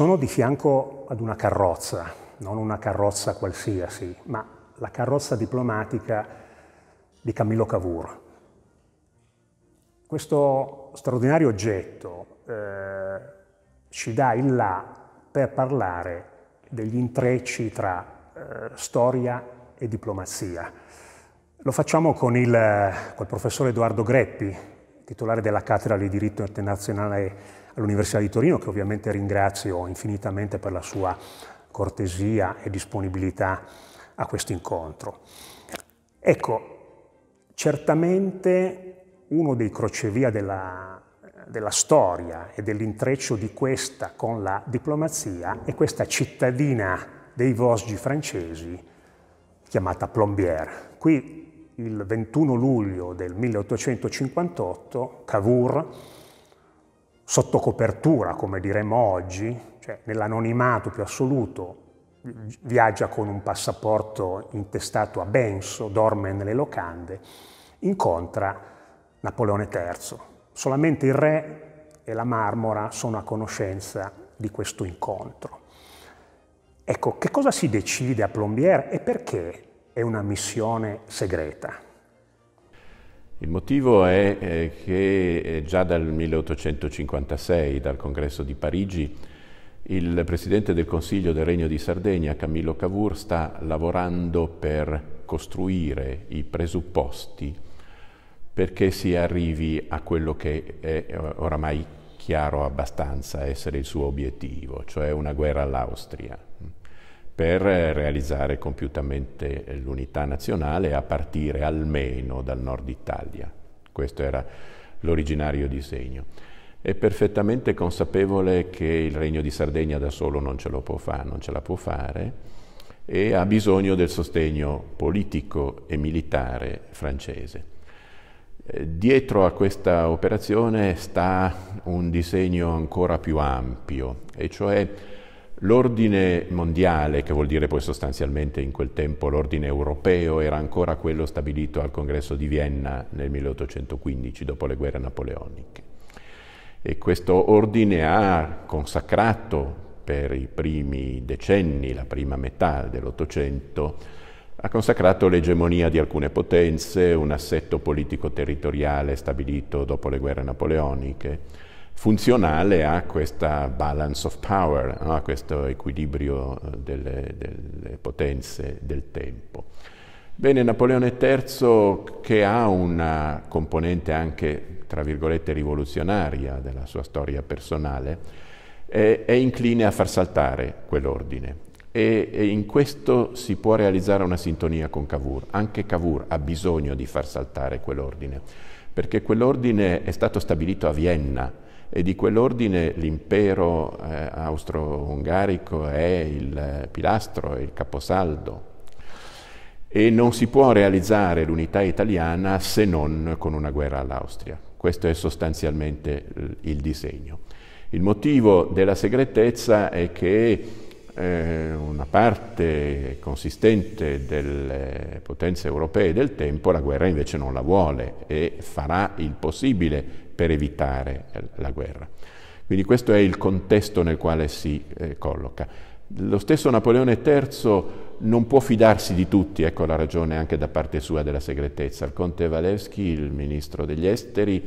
Sono di fianco ad una carrozza, non una carrozza qualsiasi, ma la carrozza diplomatica di Camillo Cavour. Questo straordinario oggetto eh, ci dà il là per parlare degli intrecci tra eh, storia e diplomazia. Lo facciamo con il, eh, col professor Edoardo Greppi, titolare della cattedra di diritto internazionale all'Università di Torino, che ovviamente ringrazio infinitamente per la sua cortesia e disponibilità a questo incontro. Ecco, certamente uno dei crocevia della, della storia e dell'intreccio di questa con la diplomazia è questa cittadina dei Vosgi francesi chiamata Plombière. Qui il 21 luglio del 1858 Cavour sotto copertura, come diremmo oggi, cioè nell'anonimato più assoluto, viaggia con un passaporto intestato a Benso, dorme nelle locande, incontra Napoleone III. Solamente il re e la Marmora sono a conoscenza di questo incontro. Ecco, che cosa si decide a Plombier e perché è una missione segreta? Il motivo è eh, che eh, già dal 1856, dal congresso di Parigi, il Presidente del Consiglio del Regno di Sardegna, Camillo Cavour, sta lavorando per costruire i presupposti perché si arrivi a quello che è eh, oramai chiaro abbastanza essere il suo obiettivo, cioè una guerra all'Austria per realizzare compiutamente l'unità nazionale a partire almeno dal nord Italia. Questo era l'originario disegno. È perfettamente consapevole che il Regno di Sardegna da solo non ce lo può fare, non ce la può fare e ha bisogno del sostegno politico e militare francese. Eh, dietro a questa operazione sta un disegno ancora più ampio, e cioè L'ordine mondiale, che vuol dire poi sostanzialmente in quel tempo l'ordine europeo, era ancora quello stabilito al congresso di Vienna nel 1815, dopo le guerre napoleoniche. E questo ordine ha consacrato per i primi decenni, la prima metà dell'Ottocento, ha consacrato l'egemonia di alcune potenze, un assetto politico-territoriale stabilito dopo le guerre napoleoniche funzionale a questa balance of power, a questo equilibrio eh, delle, delle potenze del tempo. Bene, Napoleone III che ha una componente anche, tra virgolette, rivoluzionaria della sua storia personale, è, è incline a far saltare quell'ordine e, e, in questo si può realizzare una sintonia con Cavour. Anche Cavour ha bisogno di far saltare quell'ordine, perché quell'ordine è stato stabilito a Vienna, e di quell'ordine l'impero eh, austro-ungarico è il pilastro, il caposaldo e non si può realizzare l'unità italiana se non con una guerra all'Austria. Questo è sostanzialmente eh, il disegno. Il motivo della segretezza è che eh, una parte consistente delle potenze europee del tempo la guerra invece non la vuole e farà il possibile per evitare eh, la guerra. Quindi questo è il contesto nel quale si eh, colloca. Lo stesso Napoleone III non può fidarsi di tutti, ecco la ragione anche da parte sua della segretezza. Il conte Walewski, il ministro degli esteri,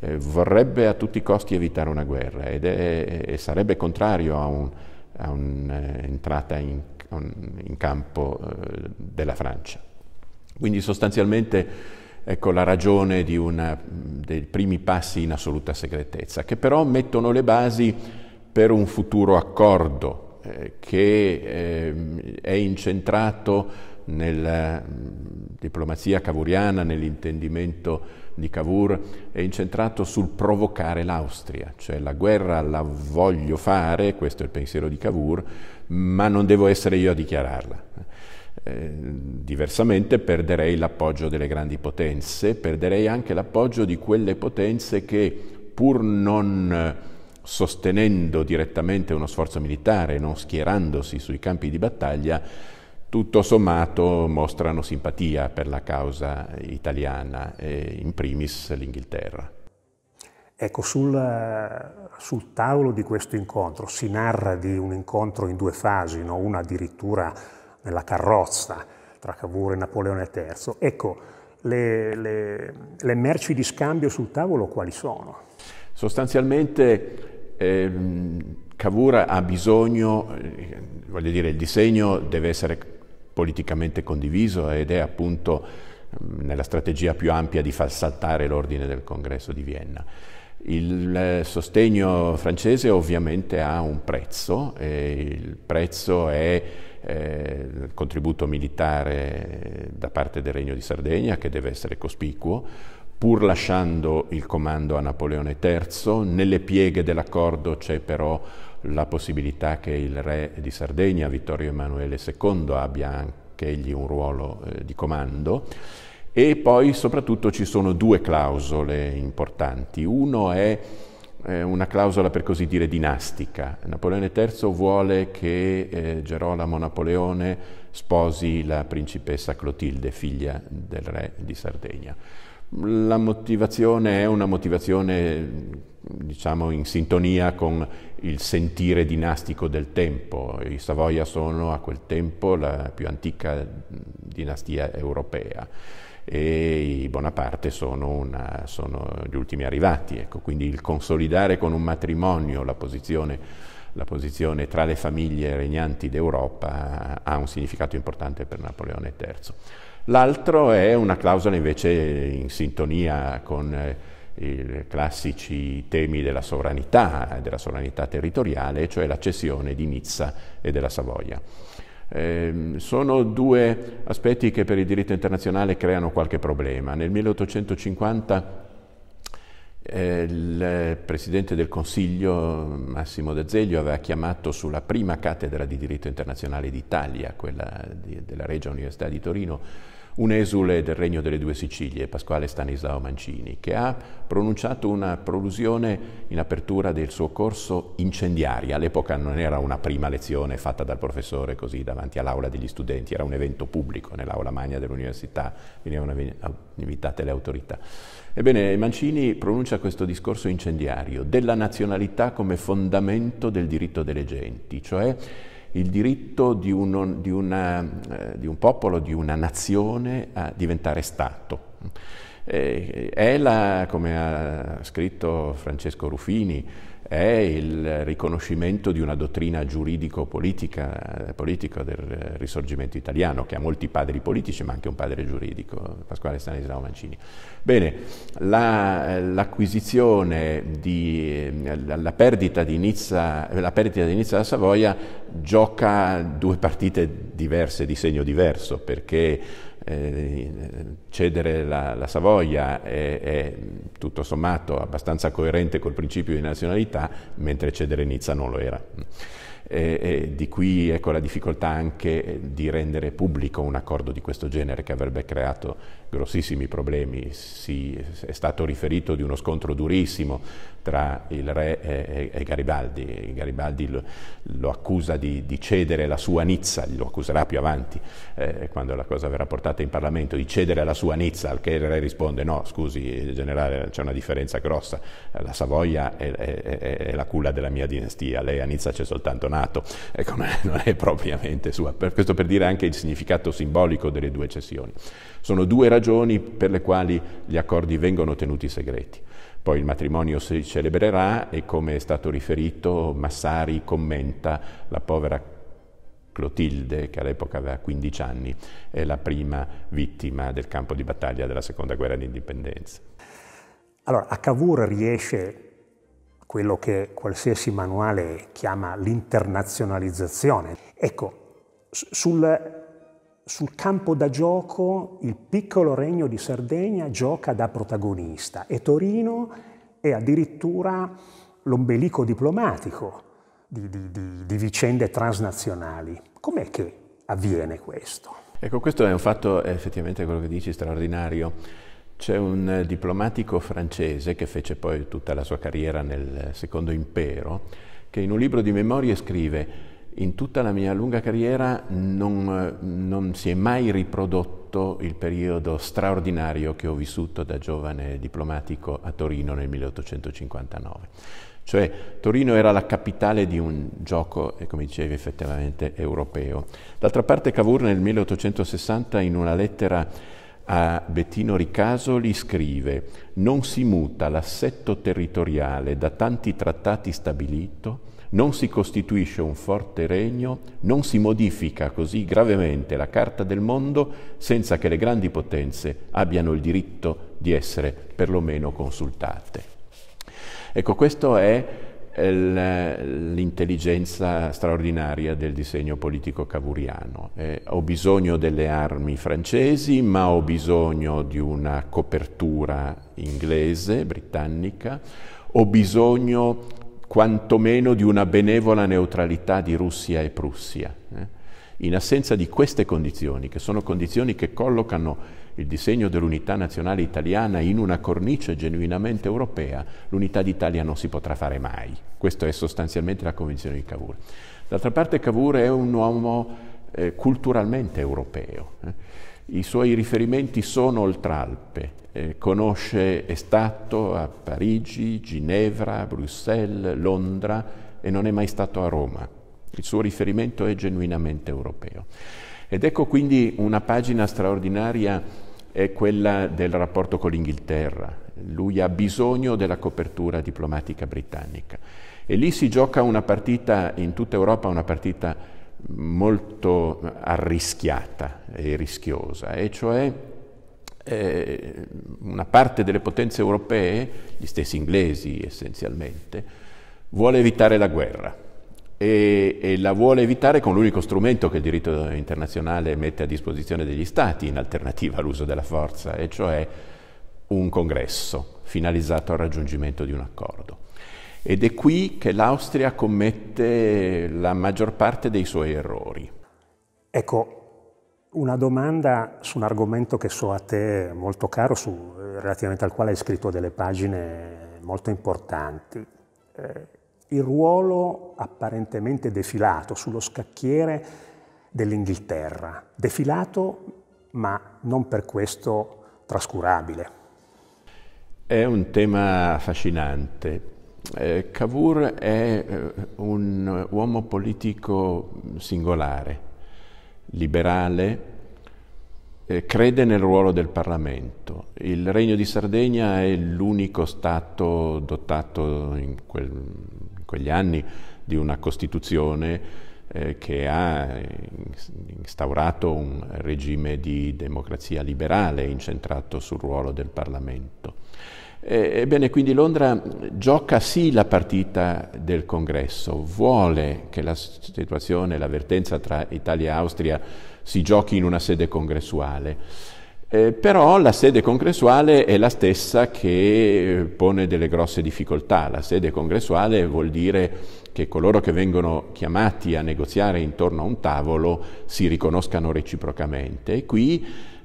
eh, vorrebbe a tutti i costi evitare una guerra ed è, e sarebbe contrario a, un, a un'entrata eh, in, un, in campo eh, della Francia. Quindi sostanzialmente ecco, la ragione una, dei primi passi in assoluta segretezza, che però mettono le basi per un futuro accordo eh, che eh, è incentrato nella mm, diplomazia cavuriana, nell'intendimento di Cavour, è incentrato sul provocare l'Austria, cioè la guerra la voglio fare, questo è il pensiero di Cavour, ma non devo essere io a dichiararla. Eh, diversamente perderei l'appoggio delle grandi potenze, perderei anche l'appoggio di quelle potenze che pur non sostenendo direttamente uno sforzo militare, non schierandosi sui campi di battaglia, tutto sommato mostrano simpatia per la causa italiana, e in primis l'Inghilterra. Ecco, sul, sul, tavolo di questo incontro si narra di un incontro in due fasi, no? una addirittura nella carrozza tra Cavour e Napoleone III. Ecco, le, le, le merci di scambio sul tavolo quali sono? Sostanzialmente ehm, Cavour ha bisogno, eh, voglio dire, il disegno deve essere politicamente condiviso ed è appunto ehm, nella strategia più ampia di far saltare l'ordine del congresso di Vienna. Il eh, sostegno francese ovviamente ha un prezzo, il prezzo è il eh, contributo militare da parte del Regno di Sardegna, che deve essere cospicuo, pur lasciando il comando a Napoleone III. Nelle pieghe dell'accordo c'è però la possibilità che il re di Sardegna, Vittorio Emanuele II, abbia anche egli un ruolo eh, di comando. E poi soprattutto ci sono due clausole importanti. Uno è eh, una clausola per così dire dinastica. Napoleone III vuole che eh, Gerolamo Napoleone sposi la principessa Clotilde, figlia del re di Sardegna. La motivazione è una motivazione diciamo in sintonia con il sentire dinastico del tempo. I Savoia sono a quel tempo la più antica dinastia europea e i Bonaparte sono, una, sono gli ultimi arrivati. Ecco. Quindi il consolidare con un matrimonio la posizione, la posizione tra le famiglie regnanti d'Europa ha un significato importante per Napoleone III. L'altro è una clausola invece in sintonia con eh, i classici temi della sovranità, della sovranità territoriale, cioè la cessione di Nizza e della Savoia. Eh, sono due aspetti che per il diritto internazionale creano qualche problema. Nel 1850 eh, il Presidente del Consiglio Massimo D'Azeglio aveva chiamato sulla prima cattedra di diritto internazionale d'Italia, quella di, della Regia Università di Torino, un esule del Regno delle Due Sicilie, Pasquale Stanislao Mancini, che ha pronunciato una prolusione in apertura del suo corso incendiaria. All'epoca non era una prima lezione fatta dal professore così davanti all'aula degli studenti, era un evento pubblico nell'aula magna dell'università, venivano invitate le autorità. Ebbene, Mancini pronuncia questo discorso incendiario della nazionalità come fondamento del diritto delle genti, cioè il diritto di, uno, di, una, eh, di un popolo, di una nazione a diventare Stato. Eh, è la, come ha scritto Francesco Ruffini, è il riconoscimento di una dottrina giuridico-politica eh, del risorgimento italiano, che ha molti padri politici ma anche un padre giuridico, Pasquale Stanislao Mancini. Bene, la, eh, l'acquisizione di, la, ehm, la perdita di Nizza, la perdita di Nizza da Savoia gioca due partite diverse, di segno diverso, perché eh, cedere la, la Savoia è, è, tutto sommato abbastanza coerente col principio di nazionalità, mentre cedere Nizza non lo era. E, e di qui ecco, la difficoltà anche di rendere pubblico un accordo di questo genere che avrebbe creato grossissimi problemi. Si, è stato riferito di uno scontro durissimo tra il re e, e Garibaldi. Garibaldi lo, lo accusa di, di, cedere la sua Nizza, lo accuserà più avanti eh, quando la cosa verrà portata in Parlamento, di cedere la sua Nizza, al che il re risponde no, scusi generale, c'è una differenza grossa, la Savoia è, è, è, è la culla della mia dinastia, lei a Nizza c'è soltanto nato, ecco, non è propriamente sua. Per questo per dire anche il significato simbolico delle due cessioni. Sono due ragioni per le quali gli accordi vengono tenuti segreti. Poi il matrimonio si celebrerà e come è stato riferito Massari commenta la povera Clotilde, che all'epoca aveva 15 anni, è la prima vittima del campo di battaglia della seconda guerra d'indipendenza. Allora, a Cavour riesce quello che qualsiasi manuale chiama l'internazionalizzazione. Ecco, sul sul campo da gioco il piccolo regno di Sardegna gioca da protagonista e Torino è addirittura l'ombelico diplomatico di, di, di, di vicende transnazionali. Com'è che avviene questo? Ecco, questo è un fatto effettivamente quello che dici straordinario. C'è un diplomatico francese che fece poi tutta la sua carriera nel secondo impero che in un libro di memorie scrive in tutta la mia lunga carriera non, non, si è mai riprodotto il periodo straordinario che ho vissuto da giovane diplomatico a Torino nel 1859. Cioè Torino era la capitale di un gioco, eh, come dicevi, effettivamente europeo. D'altra parte Cavour nel 1860 in una lettera a Bettino Ricasoli scrive «Non si muta l'assetto territoriale da tanti trattati stabilito» non si costituisce un forte regno, non si modifica così gravemente la carta del mondo senza che le grandi potenze abbiano il diritto di essere perlomeno consultate. Ecco, questo è eh, l'intelligenza straordinaria del disegno politico cavuriano. Eh, ho bisogno delle armi francesi, ma ho bisogno di una copertura inglese, britannica, ho bisogno quantomeno di una benevola neutralità di Russia e Prussia. Eh? In assenza di queste condizioni, che sono condizioni che collocano il disegno dell'unità nazionale italiana in una cornice genuinamente europea, l'unità d'Italia non si potrà fare mai. Questa è sostanzialmente la convinzione di Cavour. D'altra parte Cavour è un uomo eh, culturalmente europeo. Eh. I suoi riferimenti sono oltralpe, eh, conosce, è stato a Parigi, Ginevra, Bruxelles, Londra e non è mai stato a Roma. Il suo riferimento è genuinamente europeo. Ed ecco quindi una pagina straordinaria è quella del rapporto con l'Inghilterra. Lui ha bisogno della copertura diplomatica britannica. E lì si gioca una partita, in tutta Europa una partita molto arrischiata e rischiosa, e cioè eh, una parte delle potenze europee, gli stessi inglesi essenzialmente, vuole evitare la guerra e, e la vuole evitare con l'unico strumento che il diritto internazionale mette a disposizione degli Stati in alternativa all'uso della forza, e cioè un congresso finalizzato al raggiungimento di un accordo. Ed è qui che l'Austria commette la maggior parte dei suoi errori. Ecco, una domanda su un argomento che so a te molto caro, su, relativamente al quale hai scritto delle pagine molto importanti. Eh, il ruolo apparentemente defilato sullo scacchiere dell'Inghilterra, defilato ma non per questo trascurabile. È un tema affascinante eh, Cavour è eh, un uomo politico singolare, liberale, eh, crede nel ruolo del Parlamento. Il Regno di Sardegna è l'unico Stato dotato in, quel, in quegli anni di una Costituzione eh, che ha instaurato un regime di democrazia liberale incentrato sul ruolo del Parlamento. Eh, ebbene, quindi Londra gioca sì la partita del congresso, vuole che la situazione, l'avvertenza tra Italia e Austria si giochi in una sede congressuale. Eh, però la sede congressuale è la stessa che eh, pone delle grosse difficoltà. La sede congressuale vuol dire che coloro che vengono chiamati a negoziare intorno a un tavolo si riconoscano reciprocamente. E qui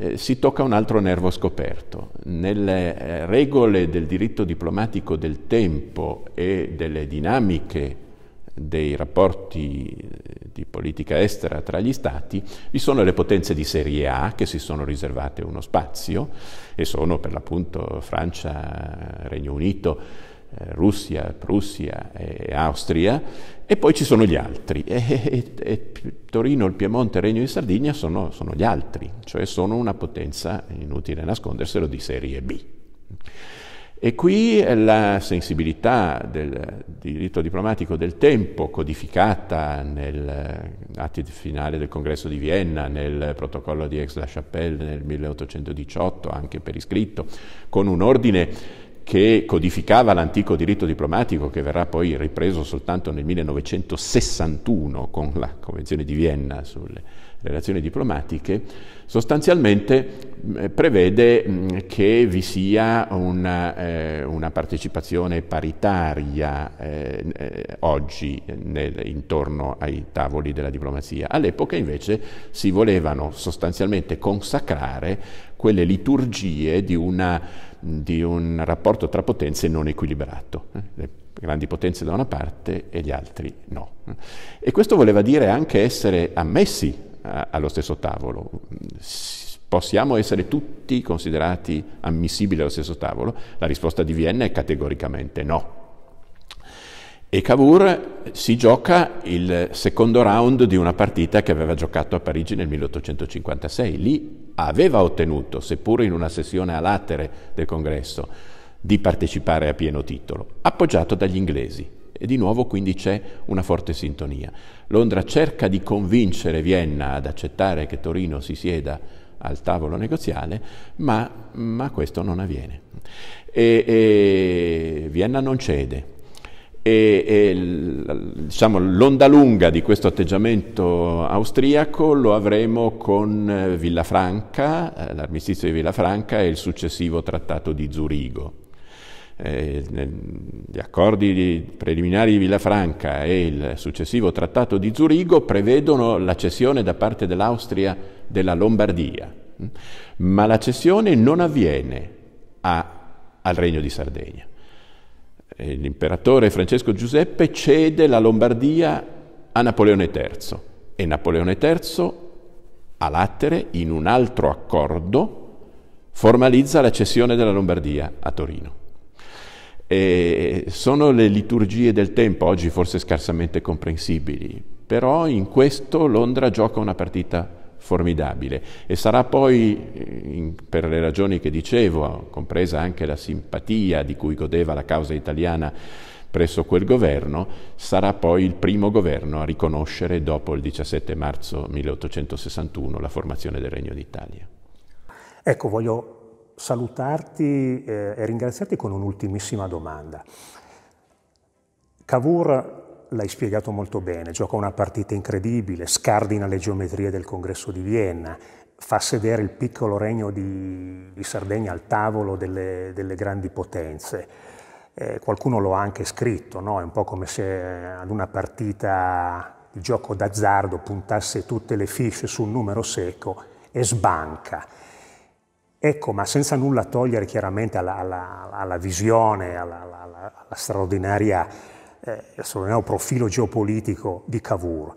eh, si tocca un altro nervo scoperto. Nelle eh, regole del diritto diplomatico del tempo e delle dinamiche dei rapporti eh, di politica estera tra gli stati, vi sono le potenze di serie A che si sono riservate uno spazio e sono per l'appunto Francia, Regno Unito, eh, Russia, Prussia e Austria, e poi ci sono gli altri. E, e, e Torino, il Piemonte e il Regno di Sardegna sono, sono, gli altri, cioè sono una potenza, inutile nasconderselo, di serie B. E qui la sensibilità del diritto diplomatico del tempo, codificata nell'atto finale del congresso di Vienna, nel protocollo di Aix-la-Chapelle nel 1818, anche per iscritto, con un ordine che codificava l'antico diritto diplomatico che verrà poi ripreso soltanto nel 1961 con la Convenzione di Vienna sulle relazioni diplomatiche, sostanzialmente eh, prevede mm, che vi sia una, eh, una partecipazione paritaria eh, eh, oggi nel, intorno ai tavoli della diplomazia. All'epoca invece si volevano sostanzialmente consacrare quelle liturgie di, una, di un rapporto tra potenze non equilibrato. Eh. Le grandi potenze da una parte e gli altri no. E questo voleva dire anche essere ammessi allo stesso tavolo. Possiamo essere tutti considerati ammissibili allo stesso tavolo? La risposta di Vienna è categoricamente no. E Cavour eh, si gioca il secondo round di una partita che aveva giocato a Parigi nel 1856. Lì aveva ottenuto, seppur in una sessione a latere del congresso, di partecipare a pieno titolo, appoggiato dagli inglesi. E di nuovo quindi c'è una forte sintonia. Londra cerca di convincere Vienna ad accettare che Torino si sieda al tavolo negoziale, ma, ma questo non avviene. E, e Vienna non cede. E, e diciamo, l'onda lunga di questo atteggiamento austriaco lo avremo con Villafranca, eh, l'armistizio di Villafranca e il successivo trattato di Zurigo eh, gli accordi preliminari di Villafranca e il successivo trattato di Zurigo prevedono la cessione da parte dell'Austria della Lombardia, mm? ma la cessione non avviene a, al Regno di Sardegna. Eh, l'imperatore Francesco Giuseppe cede la Lombardia a Napoleone III e Napoleone III a Lattere, in un altro accordo, formalizza la cessione della Lombardia a Torino. E sono le liturgie del tempo, oggi forse scarsamente comprensibili, però in questo Londra gioca una partita formidabile e sarà poi, eh, in, per le ragioni che dicevo, compresa anche la simpatia di cui godeva la causa italiana presso quel governo, sarà poi il primo governo a riconoscere dopo il 17 marzo 1861 la formazione del Regno d'Italia. Ecco, voglio salutarti eh, e ringraziarti con un'ultimissima domanda. Cavour l'hai spiegato molto bene, gioca una partita incredibile, scardina le geometrie del congresso di Vienna, fa sedere il piccolo regno di, di Sardegna al tavolo delle, delle grandi potenze. Eh, qualcuno lo ha anche scritto, no? è un po' come se eh, ad una partita di gioco d'azzardo puntasse tutte le fiche su un numero secco e sbanca. Ecco, ma senza nulla togliere chiaramente alla, alla, alla visione, alla, alla straordinaria, eh, straordinario profilo geopolitico di Cavour,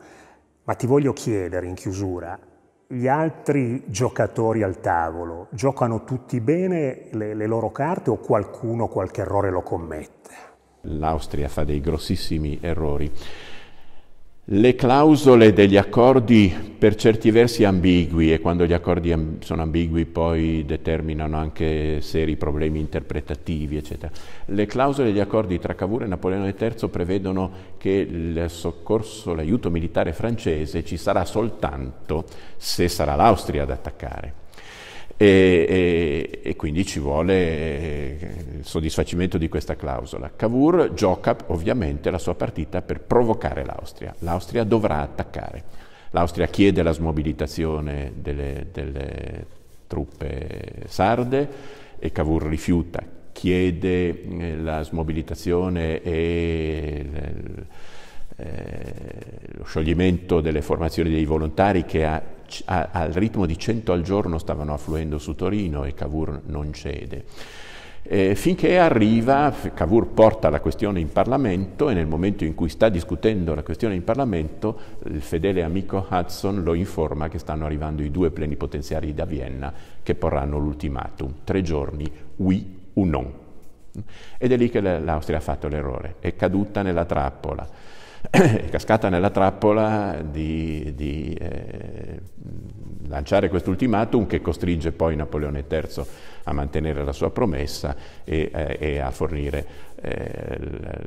ma ti voglio chiedere in chiusura, gli altri giocatori al tavolo giocano tutti bene le, le loro carte o qualcuno qualche errore lo commette? L'Austria fa dei grossissimi errori. Le clausole degli accordi per certi versi ambigui e quando gli accordi amb- sono ambigui poi determinano anche seri problemi interpretativi, eccetera. Le clausole degli accordi tra Cavour e Napoleone III prevedono che il soccorso, l'aiuto militare francese ci sarà soltanto se sarà l'Austria ad attaccare. E, e, e, quindi ci vuole eh, il soddisfacimento di questa clausola. Cavour gioca ovviamente la sua partita per provocare l'Austria. L'Austria dovrà attaccare. L'Austria chiede la smobilitazione delle, delle truppe sarde e Cavour rifiuta, chiede eh, la smobilitazione e... Il, eh, lo scioglimento delle formazioni dei volontari che ha a, al ritmo di 100 al giorno stavano affluendo su Torino e Cavour non cede. Eh, finché arriva, Cavour porta la questione in Parlamento e nel momento in cui sta discutendo la questione in Parlamento, il fedele amico Hudson lo informa che stanno arrivando i due plenipotenziari da Vienna che porranno l'ultimatum. Tre giorni, oui o non. Ed è lì che l'Austria ha fatto l'errore, è caduta nella trappola è cascata nella trappola di, di eh, lanciare quest'ultimatum che costringe poi Napoleone III a mantenere la sua promessa e, eh, e a, fornire, eh,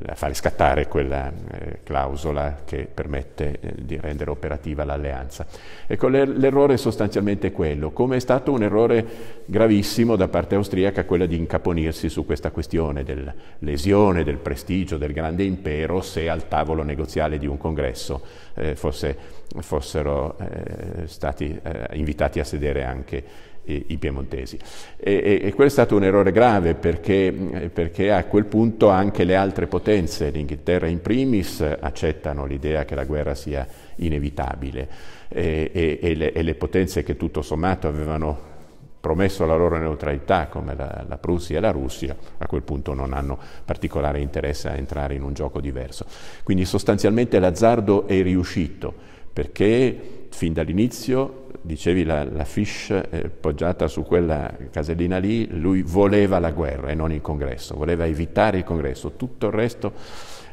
a fare scattare quella eh, clausola che permette eh, di rendere operativa l'alleanza. Ecco, l'errore è sostanzialmente quello, come è stato un errore gravissimo da parte austriaca quello di incaponirsi su questa questione della lesione del prestigio del grande impero se al tavolo negoziale di un congresso eh, fosse, fossero eh, stati invitati a sedere anche i piemontesi. E, e, quello è stato un errore grave perché, perché, a quel punto anche le altre potenze, l'Inghilterra in primis, accettano l'idea che la guerra sia inevitabile e, e, le, e le potenze che tutto sommato avevano promesso la loro neutralità come la, la, Prussia e la Russia, a quel punto non hanno particolare interesse a entrare in un gioco diverso. Quindi sostanzialmente l'azzardo è riuscito perché fin dall'inizio dicevi la, la fiche eh, poggiata su quella casellina lì, lui voleva la guerra e non il congresso, voleva evitare il congresso, tutto il resto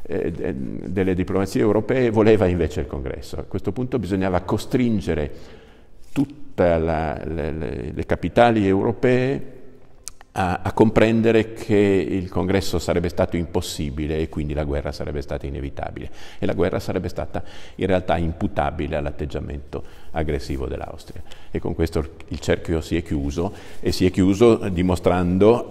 eh, delle diplomazie europee voleva invece il congresso. A questo punto bisognava costringere tutte le, le, capitali europee a, a comprendere che il congresso sarebbe stato impossibile e quindi la guerra sarebbe stata inevitabile e la guerra sarebbe stata in realtà imputabile all'atteggiamento aggressivo dell'Austria. E con questo il cerchio si è chiuso e si è chiuso dimostrando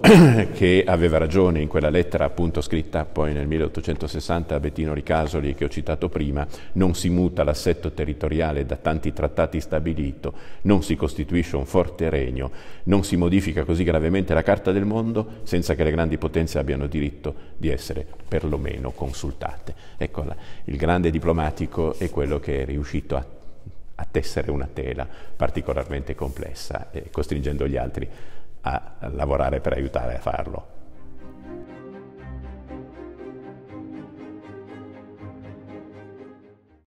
che aveva ragione in quella lettera appunto scritta poi nel 1860 a Bettino Ricasoli che ho citato prima, non si muta l'assetto territoriale da tanti trattati stabilito, non si costituisce un forte regno, non si modifica così gravemente la carta del mondo senza che le grandi potenze abbiano diritto di essere perlomeno consultate. Ecco, il grande diplomatico è quello che è riuscito a a tessere una tela particolarmente complessa, e costringendo gli altri a lavorare per aiutare a farlo.